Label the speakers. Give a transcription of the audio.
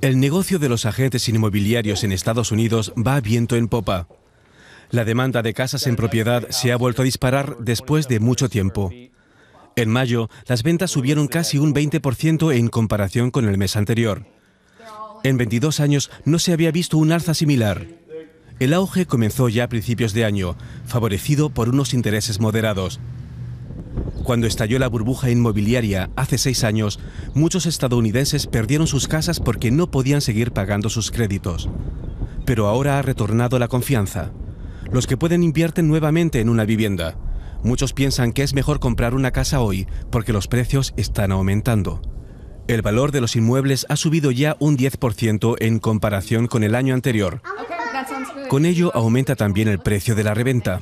Speaker 1: El negocio de los agentes inmobiliarios en Estados Unidos va viento en popa. La demanda de casas en propiedad se ha vuelto a disparar después de mucho tiempo. En mayo, las ventas subieron casi un 20% en comparación con el mes anterior. En 22 años no se había visto un alza similar. El auge comenzó ya a principios de año, favorecido por unos intereses moderados. Cuando estalló la burbuja inmobiliaria hace seis años, muchos estadounidenses perdieron sus casas porque no podían seguir pagando sus créditos. Pero ahora ha retornado la confianza. Los que pueden invierten nuevamente en una vivienda. Muchos piensan que es mejor comprar una casa hoy porque los precios están aumentando. El valor de los inmuebles ha subido ya un 10% en comparación con el año anterior. Con ello aumenta también el precio de la reventa.